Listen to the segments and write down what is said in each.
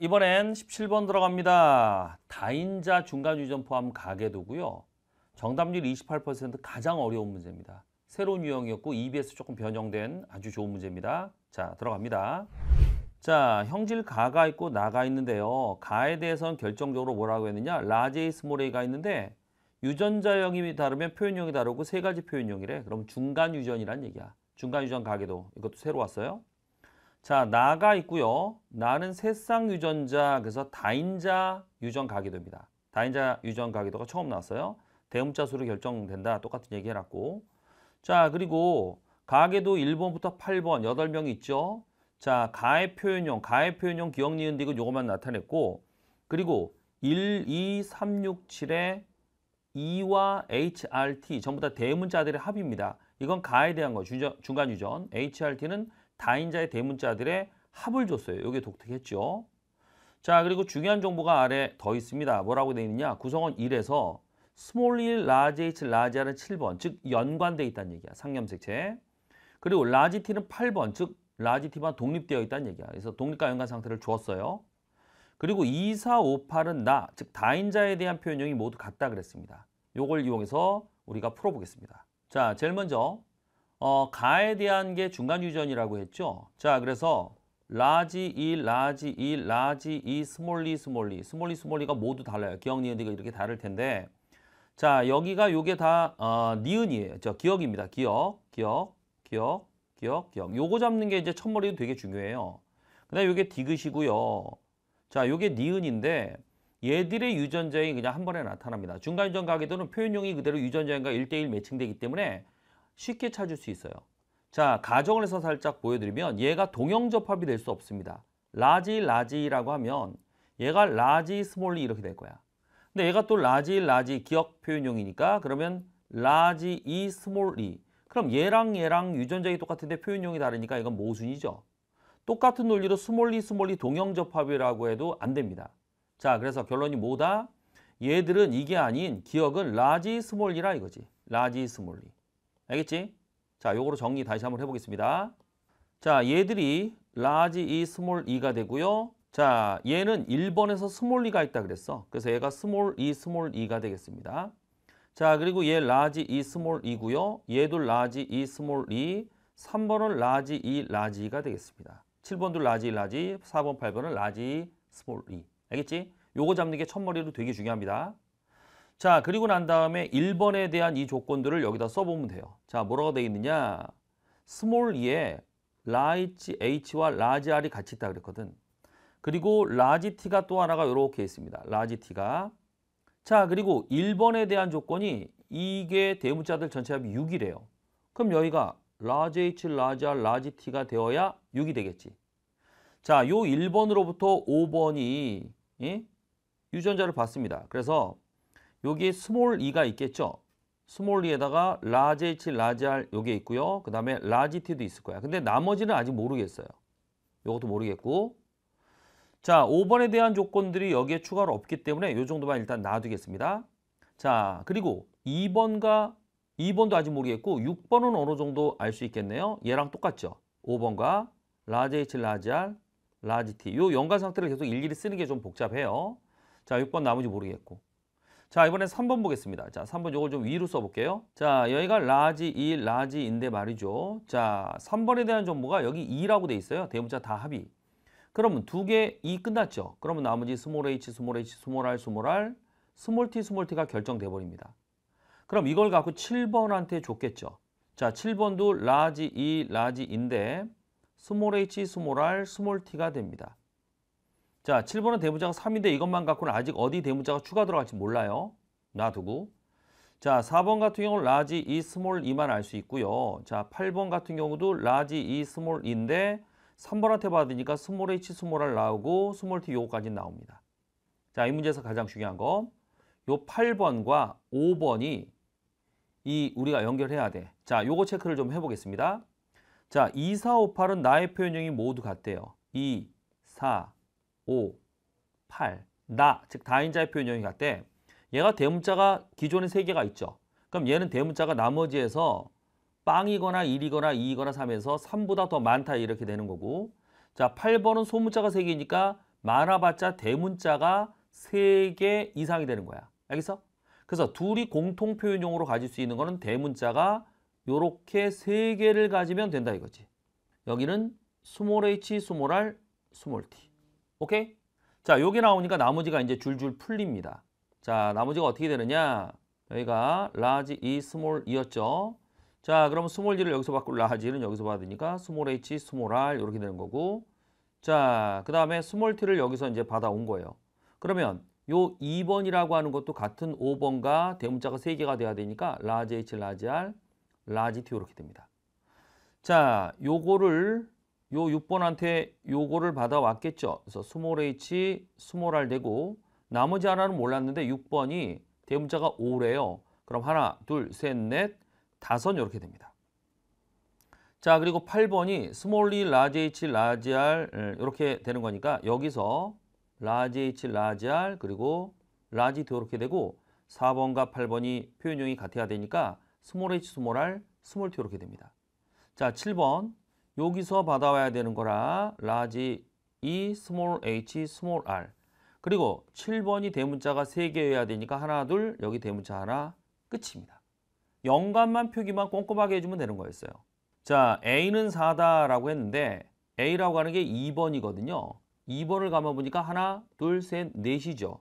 이번엔 17번 들어갑니다. 다인자 중간 유전 포함 가계도고요. 정답률 28% 가장 어려운 문제입니다. 새로운 유형이었고 EBS 조금 변형된 아주 좋은 문제입니다. 자 들어갑니다. 자 형질 가가 있고 나가 있는데요. 가에 대해서는 결정적으로 뭐라고 했느냐 라제이 스모레이가 있는데 유전자형이 다르면 표현형이 다르고 세 가지 표현형이래. 그럼 중간 유전이란 얘기야. 중간 유전 가계도 이것도 새로 왔어요. 자, 나가 있고요. 나는 세상 유전자, 그래서 다인자 유전 가계도입니다 다인자 유전 가계도가 처음 나왔어요. 대음자 수로 결정된다. 똑같은 얘기 해놨고. 자, 그리고 가계도 1번부터 8번 8명이 있죠. 자, 가해표현용가해표현용 기억, 니은, 디귿 요것만 나타냈고 그리고 1, 2, 3, 6, 7에 E와 HRT 전부 다 대문자들의 합입니다. 이건 가에 대한 거, 중간 유전. HRT는 다인자의 대문자들의 합을 줬어요. 이게 독특했죠. 자 그리고 중요한 정보가 아래 더 있습니다. 뭐라고 되어 있느냐 구성원 1에서 스몰 1, 라지 H, 라지 R은 7번 즉 연관되어 있다는 얘기야. 상염색체 그리고 라지 T는 8번 즉 라지 T만 독립되어 있다는 얘기야. 그래서 독립과 연관 상태를 주었어요. 그리고 2, 4, 5, 8은 나, 즉 다인자에 대한 표현형이 모두 같다 그랬습니다. 요걸 이용해서 우리가 풀어보겠습니다. 자, 제일 먼저 어, 가에 대한 게 중간 유전이라고 했죠. 자, 그래서 라지 이 라지 이 라지 이 스몰리 스몰리 스몰리 스몰리가 모두 달라요. 기억 니은이가 이렇게 다를 텐데 자, 여기가 요게 다 어, 니은이에요. 저 기억입니다. 기억, 기억, 기억, 기억, 기억. 요거 잡는 게 이제 첫머리도 되게 중요해요. 그다음에 요게 디귿이고요. 자, 요게 니은인데 얘들의 유전자인 그냥 한 번에 나타납니다. 중간 유전 가게 되는 표현용이 그대로 유전자인과 일대일 매칭되기 때문에 쉽게 찾을 수 있어요. 자, 가정을 해서 살짝 보여드리면 얘가 동형접합이 될 수 없습니다. 라지 라지라고 하면 얘가 라지 스몰리 이렇게 될 거야. 근데 얘가 또 라지 라지 기억 표현용이니까 그러면 라지 이 스몰리 그럼 얘랑 얘랑 유전자이 똑같은데 표현용이 다르니까 이건 모순이죠. 똑같은 논리로 스몰리 스몰리 동형접합이라고 해도 안 됩니다. 자 그래서 결론이 뭐다? 얘들은 이게 아닌 기억은 라지 스몰리라 이거지. 라지 스몰리. 알겠지? 자, 요거로 정리 다시 한번 해보겠습니다. 자, 얘들이 large E, small E가 되고요. 자, 얘는 1번에서 small E가 있다 그랬어. 그래서 얘가 small E, small E가 되겠습니다. 자, 그리고 얘 large E, small E고요. 얘도 large E, small E. 3번은 large E, large E가 되겠습니다. 7번도 large E, large 4번, 8번은 large E, small E. 알겠지? 요거 잡는 게 첫머리로 되게 중요합니다. 자, 그리고 난 다음에 1번에 대한 이 조건들을 여기다 써보면 돼요. 자, 뭐라고 되어 있느냐? 스몰 E에 large H와 large R이 같이 있다 그랬거든. 그리고 large T가 또 하나가 이렇게 있습니다. large T가. 자, 그리고 1번에 대한 조건이 이게 대문자들 전체 합이 6이래요. 그럼 여기가 large H, large R, large T가 되어야 6이 되겠지. 자, 요 1번으로부터 5번이 예? 유전자를 봤습니다. 그래서 여기에 스몰 e가 있겠죠. 스몰 e에다가 라지 h, 라지 r 여기 있고요. 그 다음에 라지 t도 있을 거야. 근데 나머지는 아직 모르겠어요. 이것도 모르겠고 자 5번에 대한 조건들이 여기에 추가로 없기 때문에 이 정도만 일단 놔두겠습니다. 자 그리고 2번과 2번도 아직 모르겠고 6번은 어느 정도 알 수 있겠네요. 얘랑 똑같죠. 5번과 라지 h, 라지 r, 라지 t 이 연관 상태를 계속 일일이 쓰는 게 좀 복잡해요. 자 6번 나머지 모르겠고 자 이번에 3번 보겠습니다. 자 3번 요걸 좀 위로 써볼게요. 자 여기가 라지 2, 라지인데 말이죠. 자 3번에 대한 정보가 여기 2라고 돼 있어요. 대문자 다 합이. 그러면 두개2 끝났죠. 그러면 나머지 스몰 h, 스몰 h, 스몰 r, 스몰 r, 스몰 t, 스몰 t가 결정돼 버립니다. 그럼 이걸 갖고 7번한테 줬겠죠. 자 7번도 라지 2, 라지인데 스몰 h, 스몰 r, 스몰 t가 됩니다. 자, 7번은 대문자가 3인데 이것만 갖고는 아직 어디 대문자가 추가 들어갈지 몰라요. 놔두고. 자, 4번 같은 경우는 라지 이 스몰 이만 알 수 있고요. 자, 8번 같은 경우도 라지 이 스몰 인데 3번한테 받으니까 스몰 h 스몰 r 나오고 스몰 t 요거까지 나옵니다. 자, 이 문제에서 가장 중요한 거. 요 8번과 5번이 이 우리가 연결해야 돼. 자, 요거 체크를 좀 해보겠습니다. 자, 2, 4, 5, 8은 나의 표현형이 모두 같대요. 2, 4, 5, 8, 나, 즉 다인자의 표현형이 같대. 얘가 대문자가 기존에 3개가 있죠. 그럼 얘는 대문자가 나머지에서 빵이거나 1이거나 2이거나 3에서 3보다 더 많다 이렇게 되는 거고 자 8번은 소문자가 3개니까 많아봤자 대문자가 3개 이상이 되는 거야. 알겠어? 그래서 둘이 공통 표현용으로 가질 수 있는 거는 대문자가 요렇게 3개를 가지면 된다 이거지. 여기는 스몰 h, 스몰 r, 스몰 t. 오케이? 자, 여기 나오니까 나머지가 이제 줄줄 풀립니다. 자, 나머지가 어떻게 되느냐? 여기가 large e small e였죠. 자, 그럼 small e를 여기서 바꾸고 large는 여기서 받으니까 small h, small r 이렇게 되는 거고. 자, 그다음에 small t를 여기서 이제 받아온 거예요. 그러면 요 2번이라고 하는 것도 같은 5번과 대문자가 3개가 돼야 되니까 large h, large r, large t 이렇게 됩니다. 자, 요거를 요 6번한테 요거를 받아왔겠죠. 그래서 스몰 h, 스몰 r 되고 나머지 하나는 몰랐는데 6번이 대문자가 5래요. 그럼 하나, 둘, 셋, 넷, 다섯 이렇게 됩니다. 자 그리고 8번이 스몰 e, 라지 h, 라지 r 이렇게 음, 되는 거니까 여기서 라지 h, 라지 r 그리고 라지 도 이렇게 되고 4번과 8번이 표현형이 같아야 되니까 스몰 h, 스몰 r, 스몰 t 이렇게 됩니다. 자 7번 여기서 받아와야 되는 거라 라지 E, small h, small r 그리고 7번이 대문자가 3개여야 되니까 하나, 둘, 여기 대문자 하나 끝입니다. 연관만 표기만 꼼꼼하게 해주면 되는 거였어요. 자, A는 4다라고 했는데 A라고 하는 게 2번이거든요. 2번을 감아 보니까 하나, 둘, 셋, 넷이죠.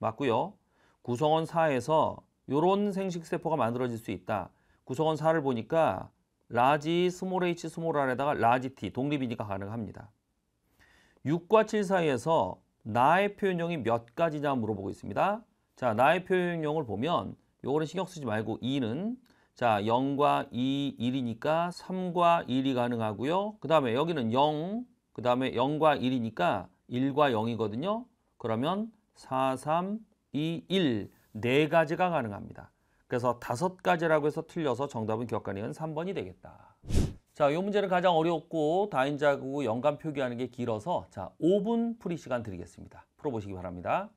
맞고요. 구성원 4에서 이런 생식세포가 만들어질 수 있다. 구성원 4를 보니까 라지 스몰 h 스몰 r에다가 라지 t 독립이니까 가능합니다. 6과 7 사이에서 나의 표현형이 몇 가지냐 물어보고 있습니다. 자, 나의 표현형을 보면 요거는 신경 쓰지 말고 2는 자, 0과 2, 1이니까 3과 1이 가능하고요. 그 다음에 여기는 0, 그 다음에 0과 1이니까 1과 0이거든요. 그러면 4, 3, 2, 1, 네 가지가 가능합니다. 그래서 다섯 가지라고 해서 틀려서 정답은 기억가니은 3번이 되겠다. 자, 이 문제는 가장 어렵고 다인자구 연간 표기하는 게 길어서 자, 5분 풀이 시간 드리겠습니다. 풀어보시기 바랍니다.